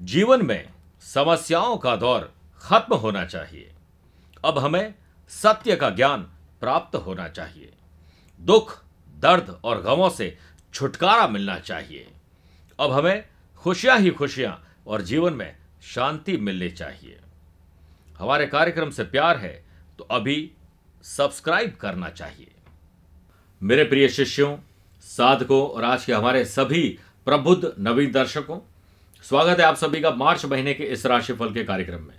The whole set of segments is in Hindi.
जीवन में समस्याओं का दौर खत्म होना चाहिए अब हमें सत्य का ज्ञान प्राप्त होना चाहिए दुख दर्द और गमों से छुटकारा मिलना चाहिए अब हमें खुशियां ही खुशियां और जीवन में शांति मिलनी चाहिए हमारे कार्यक्रम से प्यार है तो अभी सब्सक्राइब करना चाहिए मेरे प्रिय शिष्यों साधकों और आज के हमारे सभी प्रबुद्ध नवीन दर्शकों स्वागत है आप सभी का मार्च महीने के इस राशिफल के कार्यक्रम में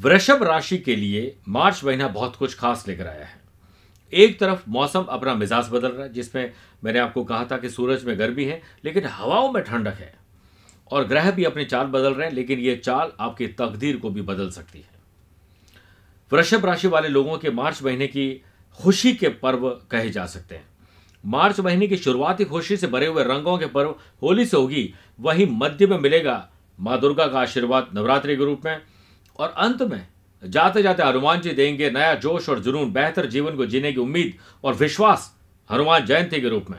वृषभ राशि के लिए मार्च महीना बहुत कुछ खास लेकर आया है एक तरफ मौसम अपना मिजाज बदल रहा है जिसमें मैंने आपको कहा था कि सूरज में गर्मी है लेकिन हवाओं में ठंडक है और ग्रह भी अपनी चाल बदल रहे हैं लेकिन ये चाल आपकी तकदीर को भी बदल सकती है वृषभ राशि वाले लोगों के मार्च महीने की खुशी के पर्व कहे जा सकते हैं मार्च महीने की शुरुआती खुशी से भरे हुए रंगों के पर्व होली से होगी वहीं मध्य में मिलेगा माँ दुर्गा का आशीर्वाद नवरात्रि के रूप में और अंत में जाते जाते हनुमान जी देंगे नया जोश और जुनून बेहतर जीवन को जीने की उम्मीद और विश्वास हनुमान जयंती के रूप में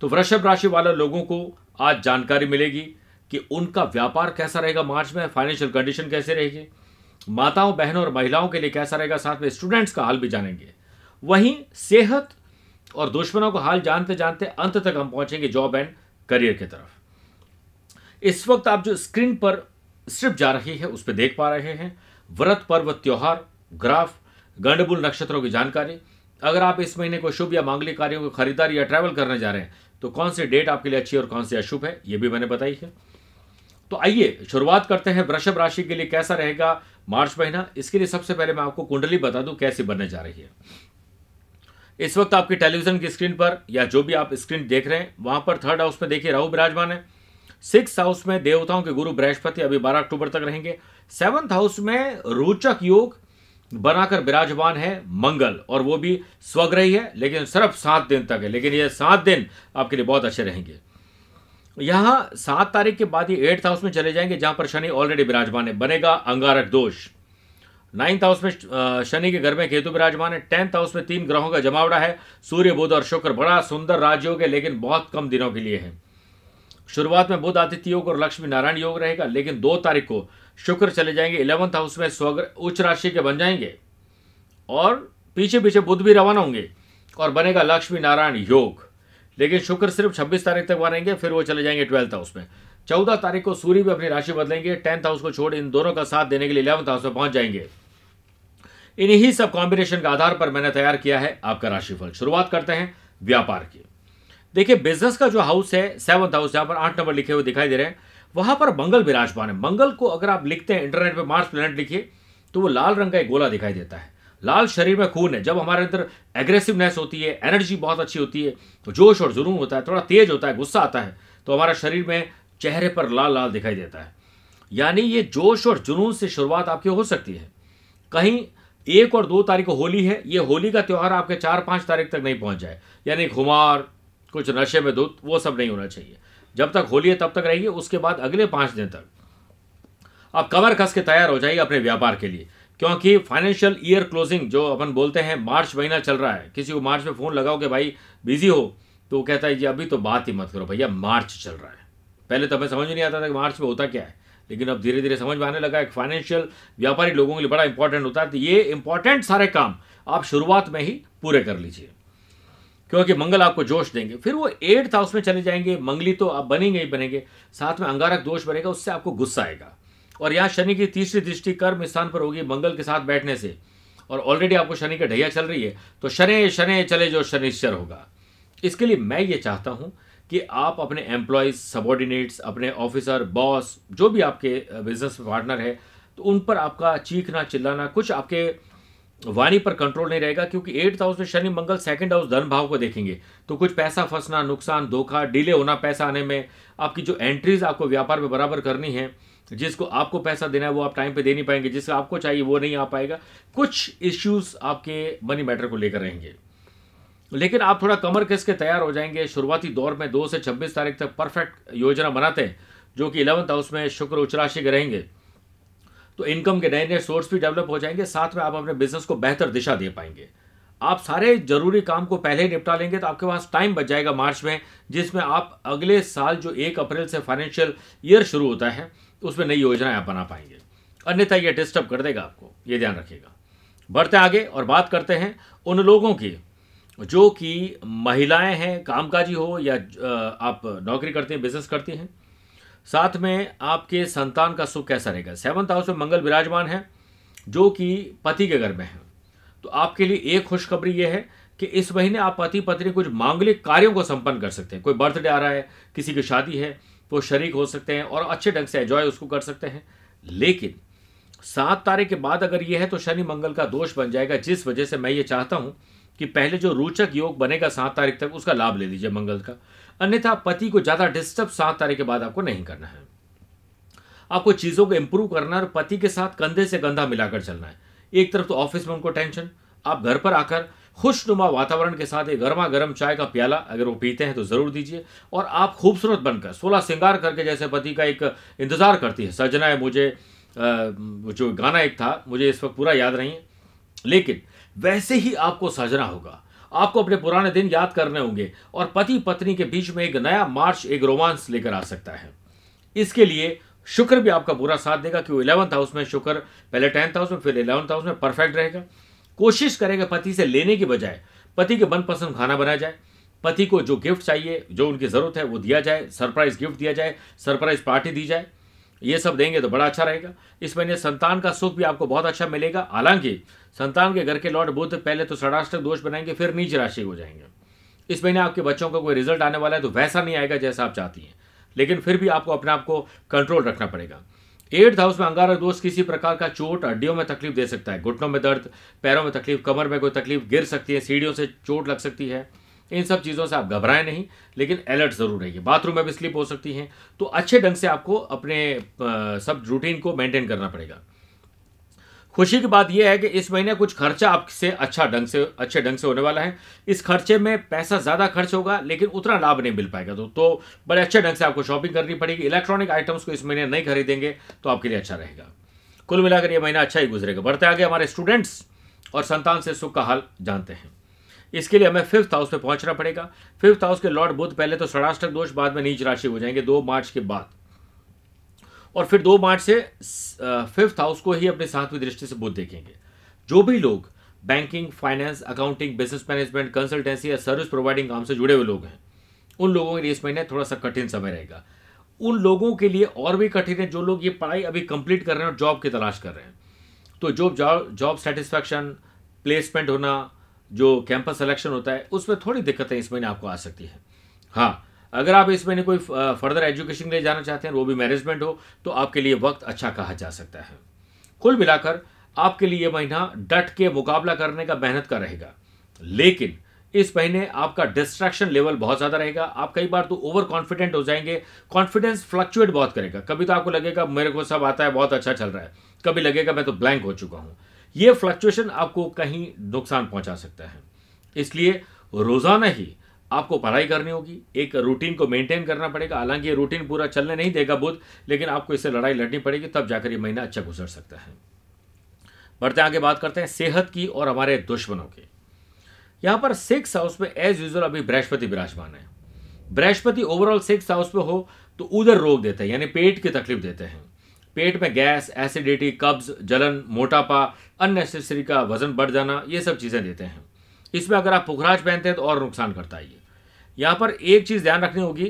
तो वृषभ राशि वाले लोगों को आज जानकारी मिलेगी कि उनका व्यापार कैसा रहेगा मार्च में फाइनेंशियल कंडीशन कैसे रहेगी माताओं बहनों और महिलाओं के लिए कैसा रहेगा साथ में स्टूडेंट्स का हाल भी जानेंगे वहीं सेहत और दुश्मनों को हाल जानते जानते अंत तक हम पहुंचेंगे जॉब एंड करियर की तरफ इस वक्त आप जो स्क्रीन पर स्ट्रिप जा रही है उस पर देख पा रहे हैं व्रत पर्व त्यौहार ग्राफ गंडबुल नक्षत्रों की जानकारी अगर आप इस महीने को शुभ या मांगलिक कार्यों की खरीदारी या ट्रैवल करने जा रहे हैं तो कौन सी डेट आपके लिए अच्छी और कौन सी अशुभ है यह भी मैंने बताई है तो आइए शुरुआत करते हैं वृषभ राशि के लिए कैसा रहेगा मार्च महीना इसके लिए सबसे पहले मैं आपको कुंडली बता दूं कैसी बनने जा रही है इस वक्त आपके टेलीविजन की स्क्रीन पर या जो भी आप स्क्रीन देख रहे हैं वहां पर थर्ड हाउस में देखिए राहु विराजमान है सिक्स हाउस में देवताओं के गुरु बृहस्पति अभी बारह अक्टूबर तक रहेंगे सेवन्थ हाउस में रोचक योग बनाकर विराजमान है मंगल और वो भी स्वग्रही है लेकिन सिर्फ सात दिन तक है लेकिन ये सात दिन आपके लिए बहुत अच्छे रहेंगे यहां सात तारीख के बाद ही एट्थ हाउस में चले जाएंगे जहां पर शनि ऑलरेडी विराजमान है बनेगा अंगारक दोष नाइन्थ हाउस में uh, शनि के घर में केतु विराजमान है टेंथ हाउस में तीन ग्रहों का जमावड़ा है सूर्य बुध और शुक्र बड़ा सुंदर राजयोग है लेकिन बहुत कम दिनों के लिए है शुरुआत में बुध आदित्य योग और लक्ष्मी नारायण योग रहेगा लेकिन दो तारीख को शुक्र चले जाएंगे इलेवंथ हाउस में स्वग्र उच्च राशि के बन जाएंगे और पीछे पीछे बुध भी रवाना होंगे और बनेगा लक्ष्मी नारायण योग लेकिन शुक्र सिर्फ छब्बीस तारीख तक बनेंगे फिर वो चले जाएंगे ट्वेल्थ हाउस में चौदह तारीख को सूर्य भी अपनी राशि बदलेंगे टेंथ हाउस को छोड़ इन दोनों का साथ देने के लिए इलेवंथ हाउस में पहुंच जाएंगे इन्हीं सब कॉम्बिनेशन के आधार पर मैंने तैयार किया है आपका राशिफल शुरुआत करते हैं व्यापार की देखिए बिजनेस का जो हाउस है सेवंथ हाउस जहां पर आठ नंबर लिखे हुए दिखाई दे रहे हैं वहां पर मंगल विराजमान है मंगल को अगर आप लिखते हैं इंटरनेट पर मार्स प्लेनेट लिखिए तो वो लाल रंग का एक गोला दिखाई देता है लाल शरीर में खून है जब हमारे अंदर एग्रेसिवनेस होती है एनर्जी बहुत अच्छी होती है तो जोश और जुनून होता है थोड़ा तेज होता है गुस्सा आता है तो हमारा शरीर में चेहरे पर लाल लाल दिखाई देता है यानी ये जोश और जुनून से शुरुआत आपकी हो सकती है कहीं एक और दो तारीख को होली है ये होली का त्यौहार आपके चार पाँच तारीख तक नहीं पहुँच जाए यानी घुमार कुछ नशे में धुत वो सब नहीं होना चाहिए जब तक होली है तब तक रहेगी उसके बाद अगले पाँच दिन तक आप कवर कस के तैयार हो जाइए अपने व्यापार के लिए क्योंकि फाइनेंशियल ईयर क्लोजिंग जो अपन बोलते हैं मार्च महीना चल रहा है किसी को मार्च में फ़ोन लगाओ कि भाई बिजी हो तो वो कहता है जी अभी तो बात ही मत करो भैया मार्च चल रहा है पहले तो हमें समझ नहीं आता था कि मार्च में होता क्या है लेकिन अब धीरे धीरे समझ में आने लगा एक फाइनेंशियल व्यापारी लोगों के लिए बड़ा इंपॉर्टेंट होता है तो ये इंपॉर्टेंट सारे काम आप शुरुआत में ही पूरे कर लीजिए क्योंकि मंगल आपको जोश देंगे फिर वो एट्थ हाउस में चले जाएंगे मंगली तो आप बनेंगे ही बनेंगे साथ में अंगारक दोष बनेगा उससे आपको गुस्सा आएगा और यहाँ शनि की तीसरी दृष्टि कर्म स्थान पर होगी मंगल के साथ बैठने से और ऑलरेडी आपको शनि का ढैया चल रही है तो शनि शनि चले जो शनिश्चर होगा इसके लिए मैं ये चाहता हूँ कि आप अपने एम्प्लॉयज़ सबॉर्डिनेट्स अपने ऑफिसर बॉस जो भी आपके बिजनेस पार्टनर है तो उन पर आपका चीखना चिल्लाना कुछ आपके वाणी पर कंट्रोल नहीं रहेगा क्योंकि एट्थ हाउस में शनि मंगल सेकंड हाउस धन भाव को देखेंगे तो कुछ पैसा फंसना नुकसान धोखा डिले होना पैसा आने में आपकी जो एंट्रीज आपको व्यापार में बराबर करनी है जिसको आपको पैसा देना है वो आप टाइम पे दे नहीं पाएंगे जिसको आपको चाहिए वो नहीं आ पाएगा कुछ इश्यूज आपके मनी मैटर को लेकर रहेंगे लेकिन आप थोड़ा कमर कस के तैयार हो जाएंगे शुरुआती दौर में दो से छब्बीस तारीख तक परफेक्ट योजना बनाते हैं जो कि इलेवंथ हाउस में शुक्र उच्च राशि के रहेंगे तो इनकम के नए नए सोर्स भी डेवलप हो जाएंगे साथ में आप अपने बिजनेस को बेहतर दिशा दे पाएंगे आप सारे जरूरी काम को पहले ही निपटा लेंगे तो आपके पास टाइम बच जाएगा मार्च में जिसमें आप अगले साल जो एक अप्रैल से फाइनेंशियल ईयर शुरू होता है उसमें नई योजनाएं आप बना पाएंगे अन्यथा यह डिस्टर्ब कर देगा आपको ये ध्यान रखिएगा बढ़ते आगे और बात करते हैं उन लोगों की जो कि महिलाएं हैं कामकाजी हो या आप नौकरी करते हैं बिजनेस करते हैं साथ में आपके संतान का सुख कैसा रहेगा सेवंथ हाउस में मंगल विराजमान है जो कि पति के घर में है तो आपके लिए एक खुशखबरी यह है कि इस महीने आप पति पत्नी कुछ मांगलिक कार्यों को संपन्न कर सकते हैं कोई बर्थडे आ रहा है किसी की शादी है तो शरीक हो सकते हैं और अच्छे ढंग से एंजॉय उसको कर सकते हैं लेकिन सात तारीख के बाद अगर ये है तो शनि मंगल का दोष बन जाएगा जिस वजह से मैं ये चाहता हूँ कि पहले जो रोचक योग बनेगा सात तारीख तक उसका लाभ ले लीजिए मंगल का अन्यथा पति को ज़्यादा डिस्टर्ब सात तारीख के बाद आपको नहीं करना है आपको चीज़ों को इंप्रूव करना है और पति के साथ कंधे से कंधा मिलाकर चलना है एक तरफ तो ऑफिस में उनको टेंशन आप घर पर आकर खुशनुमा वातावरण के साथ एक गर्मा गर्म चाय का प्याला अगर वो पीते हैं तो ज़रूर दीजिए और आप खूबसूरत बनकर सोलह श्रृंगार करके जैसे पति का एक इंतज़ार करती है सजना है मुझे जो गाना एक था मुझे इस वक्त पूरा याद नहीं है लेकिन वैसे ही आपको सजना होगा आपको अपने पुराने दिन याद करने होंगे और पति पत्नी के बीच में एक नया मार्च एक रोमांस लेकर आ सकता है इसके लिए शुक्र भी आपका पूरा साथ देगा कि वो इलेवंथ हाउस में शुक्र पहले टेंथ हाउस में फिर इलेवंथ हाउस में परफेक्ट रहेगा कोशिश करेगा पति से लेने के बजाय पति के मनपसंद खाना बनाया जाए पति को जो गिफ्ट चाहिए जो उनकी ज़रूरत है वो दिया जाए सरप्राइज गिफ्ट दिया जाए सरप्राइज पार्टी दी जाए ये सब देंगे तो बड़ा अच्छा रहेगा इस महीने संतान का सुख भी आपको बहुत अच्छा मिलेगा हालांकि संतान के घर के लॉर्ड बुद्ध पहले तो षडाष्टक दोष बनाएंगे फिर नीच राशि हो जाएंगे इस महीने आपके बच्चों का को कोई रिजल्ट आने वाला है तो वैसा नहीं आएगा जैसा आप चाहती हैं लेकिन फिर भी आपको अपने आप को कंट्रोल रखना पड़ेगा एट्थ हाउस में अंगारा दोष किसी प्रकार का चोट हड्डियों में तकलीफ दे सकता है घुटनों में दर्द पैरों में तकलीफ कमर में कोई तकलीफ गिर सकती है सीढ़ियों से चोट लग सकती है इन सब चीज़ों से आप घबराएं नहीं लेकिन अलर्ट ज़रूर रहिए बाथरूम में भी स्लिप हो सकती हैं तो अच्छे ढंग से आपको अपने सब रूटीन को मेंटेन करना पड़ेगा खुशी की बात यह है कि इस महीने कुछ खर्चा आपसे अच्छा ढंग से अच्छे ढंग से होने वाला है इस खर्चे में पैसा ज़्यादा खर्च होगा लेकिन उतना लाभ नहीं मिल पाएगा तो तो बड़े अच्छे ढंग से आपको शॉपिंग करनी पड़ेगी इलेक्ट्रॉनिक आइटम्स को इस महीने नहीं खरीदेंगे तो आपके लिए अच्छा रहेगा कुल मिलाकर यह महीना अच्छा ही गुजरेगा बढ़ते आगे हमारे स्टूडेंट्स और संतान से सुख का हाल जानते हैं इसके लिए हमें फिफ्थ हाउस में पहुंचना पड़ेगा फिफ्थ हाउस के लॉर्ड बुद्ध पहले तो षडाष्टक दोष बाद में नीच राशि हो जाएंगे दो मार्च के बाद और फिर दो मार्च से फिफ्थ हाउस को ही अपने सातवीं दृष्टि से बुद्ध देखेंगे जो भी लोग banking finance accounting business management consultancy या सर्विस प्रोवाइडिंग काम से जुड़े हुए लोग हैं उन लोगों के लिए इस महीने थोड़ा सा कठिन समय रहेगा उन लोगों के लिए और भी कठिन है जो लोग ये पढ़ाई अभी कंप्लीट कर रहे हैं और जॉब की तलाश कर रहे हैं तो जो जॉब जॉब सेटिस्फैक्शन प्लेसमेंट होना जो कैंपस सिलेक्शन होता है उसमें थोड़ी दिक्कतें इस महीने आपको आ सकती है हाँ अगर आप इस महीने कोई फर्दर एजुकेशन के लिए जाना चाहते हैं वो भी मैनेजमेंट हो तो आपके लिए वक्त अच्छा कहा जा सकता है कुल मिलाकर आपके लिए महीना डट के मुकाबला करने का मेहनत का रहेगा लेकिन इस महीने आपका डिस्ट्रैक्शन लेवल बहुत ज़्यादा रहेगा आप कई बार तो ओवर कॉन्फिडेंट हो जाएंगे कॉन्फिडेंस फ्लक्चुएट बहुत करेगा कभी तो आपको लगेगा मेरे को सब आता है बहुत अच्छा चल रहा है कभी लगेगा मैं तो ब्लैंक हो चुका हूं ये फ्लक्चुएशन आपको कहीं नुकसान पहुंचा सकता है इसलिए रोज़ाना ही आपको पढ़ाई करनी होगी एक रूटीन को मेंटेन करना पड़ेगा हालांकि ये रूटीन पूरा चलने नहीं देगा बुद्ध लेकिन आपको इससे लड़ाई लड़नी पड़ेगी तब जाकर ये महीना अच्छा गुजर सकता है बढ़ते आगे बात करते हैं सेहत की और हमारे दुश्मनों की यहां पर सिक्स हाउस में एज यूजल अभी बृहस्पति विराजमान है बृहस्पति ओवरऑल सिक्स हाउस में हो तो उधर रोग देते हैं यानी पेट की तकलीफ देते हैं पेट में गैस एसिडिटी कब्ज जलन मोटापा अननेसेसरी का वजन बढ़ जाना ये सब चीज़ें देते हैं इसमें अगर आप पुखराज पहनते हैं तो और नुकसान करता है ये यहाँ पर एक चीज़ ध्यान रखनी होगी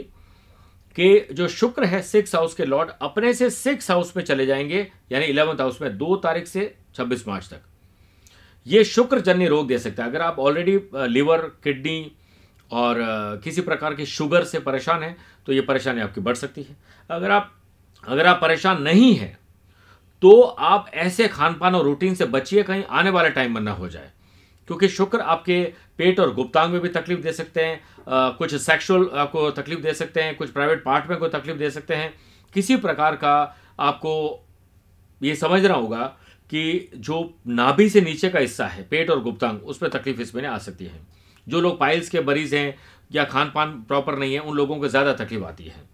कि जो शुक्र है सिक्स हाउस के लॉर्ड अपने से सिक्स हाउस में चले जाएंगे यानी इलेवंथ हाउस में दो तारीख से छब्बीस मार्च तक ये शुक्र जन्य रोग दे सकता है अगर आप ऑलरेडी लिवर किडनी और किसी प्रकार के शुगर से परेशान हैं तो ये परेशानी आपकी बढ़ सकती है अगर आप अगर आप परेशान नहीं है तो आप ऐसे खान पान और रूटीन से बचिए कहीं आने वाले टाइम में ना हो जाए क्योंकि शुक्र आपके पेट और गुप्तांग में भी तकलीफ दे सकते हैं आ, कुछ सेक्सुअल आपको तकलीफ दे सकते हैं कुछ प्राइवेट पार्ट में कोई तकलीफ दे सकते हैं किसी प्रकार का आपको ये समझना होगा कि जो नाभि से नीचे का हिस्सा है पेट और गुप्तांग उस पर तकलीफ इसमें आ सकती है जो लोग पाइल्स के मरीज हैं या खान पान प्रॉपर नहीं है उन लोगों को ज़्यादा तकलीफ आती है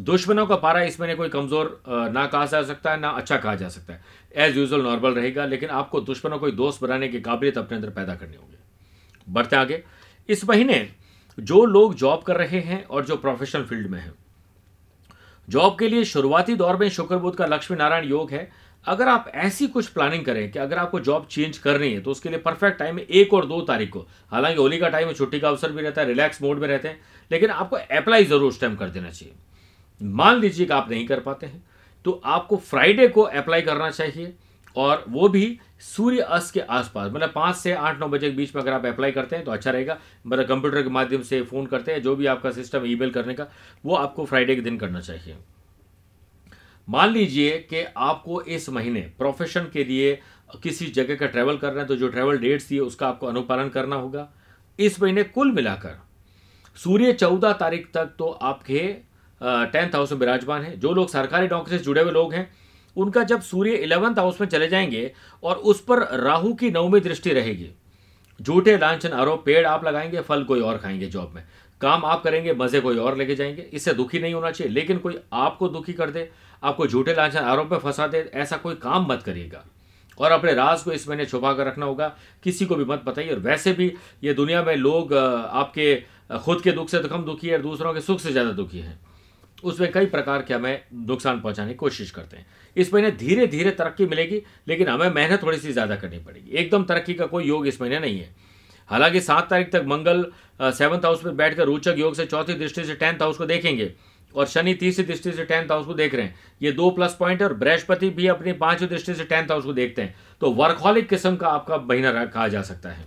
दुश्मनों का पारा इसमें महीने कोई कमज़ोर ना कहा जा सकता है ना अच्छा कहा जा सकता है एज़ यूजल नॉर्मल रहेगा लेकिन आपको दुश्मनों को दोस्त बनाने की काबिलियत अपने अंदर पैदा करनी होगी बढ़ते आगे इस महीने जो लोग जॉब कर रहे हैं और जो प्रोफेशनल फील्ड में हैं जॉब के लिए शुरुआती दौर में शुक्र बुद्ध का लक्ष्मी नारायण योग है अगर आप ऐसी कुछ प्लानिंग करें कि अगर आपको जॉब चेंज करनी है तो उसके लिए परफेक्ट टाइम है एक और दो तारीख को हालांकि होली का टाइम है छुट्टी का अवसर भी रहता है रिलैक्स मोड में रहते हैं लेकिन आपको अप्लाई जरूर उस टाइम कर देना चाहिए मान लीजिए कि आप नहीं कर पाते हैं तो आपको फ्राइडे को अप्लाई करना चाहिए और वो भी सूर्य अस्त के आसपास मतलब पाँच से आठ नौ बजे के बीच में अगर आप अप्लाई करते हैं तो अच्छा रहेगा मतलब कंप्यूटर के माध्यम से फ़ोन करते हैं जो भी आपका सिस्टम ई करने का वो आपको फ्राइडे के दिन करना चाहिए मान लीजिए कि आपको इस महीने प्रोफेशन के लिए किसी जगह का ट्रैवल करना है तो जो ट्रैवल डेट्स दिए उसका आपको अनुपालन करना होगा इस महीने कुल मिलाकर सूर्य चौदह तारीख तक तो आपके टेंथ हाउस में विराजमान है जो लोग सरकारी नौकरी से जुड़े हुए लोग हैं उनका जब सूर्य इलेवंथ हाउस में चले जाएंगे और उस पर राहु की नवमी दृष्टि रहेगी झूठे लांछन आरोप पेड़ आप लगाएंगे फल कोई और खाएंगे जॉब में काम आप करेंगे मजे कोई और लेके जाएंगे इससे दुखी नहीं होना चाहिए लेकिन कोई आपको दुखी कर दे आपको झूठे लांछन आरोप में फंसा दे ऐसा कोई काम मत करिएगा और अपने राज को इस महीने छुपा कर रखना होगा किसी को भी मत बताइए और वैसे भी ये दुनिया में लोग आपके खुद के दुख से तो कम दुखी है और दूसरों के सुख से ज़्यादा दुखी हैं उसमें कई प्रकार के हमें नुकसान पहुंचाने की कोशिश करते हैं इस महीने धीरे धीरे तरक्की मिलेगी लेकिन हमें मेहनत थोड़ी सी ज़्यादा करनी पड़ेगी एकदम तरक्की का कोई योग इस महीने नहीं है हालांकि सात तारीख तक मंगल सेवन्थ हाउस में बैठकर रोचक योग से चौथी दृष्टि से टेंथ हाउस को देखेंगे और शनि तीसरी दृष्टि से टेंथ हाउस को देख रहे हैं ये दो प्लस पॉइंट है और बृहस्पति भी अपनी पांचवी दृष्टि से टेंथ हाउस को देखते हैं तो वर्कहॉलिक किस्म का आपका महीना कहा जा सकता है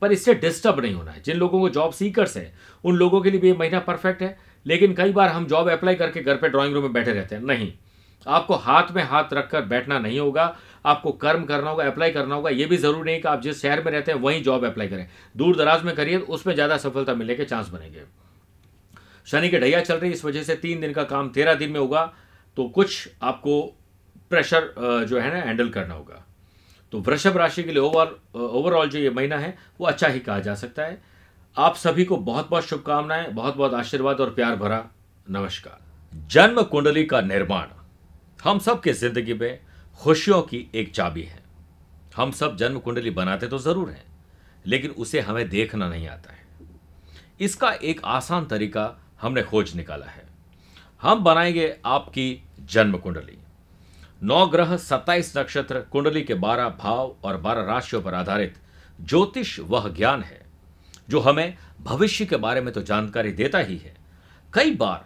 पर इससे डिस्टर्ब नहीं होना है जिन लोगों को जॉब सीकर्स है उन लोगों के लिए भी ये महीना परफेक्ट है लेकिन कई बार हम जॉब अप्लाई करके घर पे ड्राइंग रूम में बैठे रहते हैं नहीं आपको हाथ में हाथ रखकर बैठना नहीं होगा आपको कर्म करना होगा अप्लाई करना होगा यह भी ज़रूरी नहीं कि आप जिस शहर में रहते हैं वहीं जॉब अप्लाई करें दूर दराज में करिए तो उसमें ज़्यादा सफलता मिलने के चांस बनेंगे शनि की ढैया चल रही इस वजह से तीन दिन का काम तेरह दिन में होगा तो कुछ आपको प्रेशर जो है ना हैंडल करना होगा तो वृषभ राशि के लिए ओवर ओवरऑल जो ये महीना है वो अच्छा ही कहा जा सकता है आप सभी को बहुत बहुत शुभकामनाएं बहुत बहुत आशीर्वाद और प्यार भरा नमस्कार जन्म कुंडली का निर्माण हम सब के जिंदगी में खुशियों की एक चाबी है हम सब जन्म कुंडली बनाते तो जरूर हैं लेकिन उसे हमें देखना नहीं आता है इसका एक आसान तरीका हमने खोज निकाला है हम बनाएंगे आपकी जन्म कुंडली नौ ग्रह सत्ताईस नक्षत्र कुंडली के बारह भाव और बारह राशियों पर आधारित ज्योतिष वह ज्ञान है जो हमें भविष्य के बारे में तो जानकारी देता ही है कई बार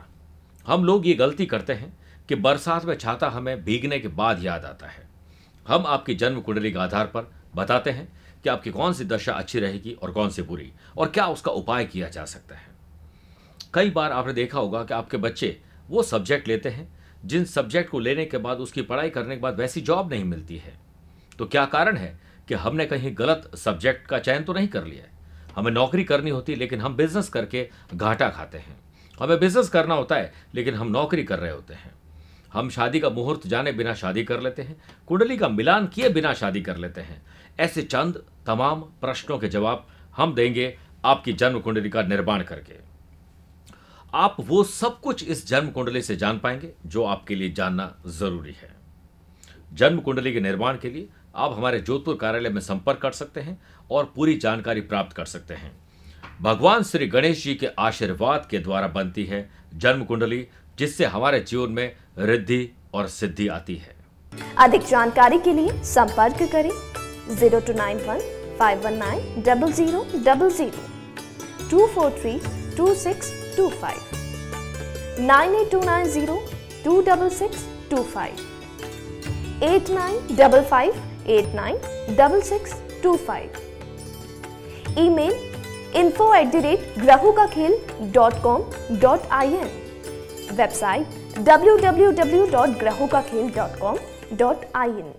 हम लोग ये गलती करते हैं कि बरसात में छाता हमें भीगने के बाद याद आता है हम आपकी जन्म कुंडली के आधार पर बताते हैं कि आपकी कौन सी दशा अच्छी रहेगी और कौन सी बुरी और क्या उसका उपाय किया जा सकता है कई बार आपने देखा होगा कि आपके बच्चे वो सब्जेक्ट लेते हैं जिन सब्जेक्ट को लेने के बाद उसकी पढ़ाई करने के बाद वैसी जॉब नहीं मिलती है तो क्या कारण है कि हमने कहीं गलत सब्जेक्ट का चयन तो नहीं कर लिया है हमें नौकरी करनी होती है लेकिन हम बिजनेस करके घाटा खाते हैं हमें बिजनेस करना होता है लेकिन हम नौकरी कर रहे होते हैं हम शादी का मुहूर्त जाने बिना शादी कर लेते हैं कुंडली का मिलान किए बिना शादी कर लेते हैं ऐसे चंद तमाम प्रश्नों के जवाब हम देंगे आपकी जन्म कुंडली का निर्माण करके आप वो सब कुछ इस जन्म कुंडली से जान पाएंगे जो आपके लिए जानना जरूरी है जन्म कुंडली के निर्माण के लिए आप हमारे जोधपुर कार्यालय में संपर्क कर सकते हैं और पूरी जानकारी प्राप्त कर सकते हैं भगवान श्री गणेश जी के आशीर्वाद के द्वारा बनती है जन्म कुंडली जिससे हमारे जीवन में रिद्धि और सिद्धि आती है अधिक जानकारी के लिए संपर्क करें zero two nine one five one nine double zero double zero two four three two six two five nine eight two nine zero two double six two five eight nine double five eight nine double six two five info at the rate Grahu ka Khel dot com dot I N website W W W dot Grahu ka Khel dot com dot I N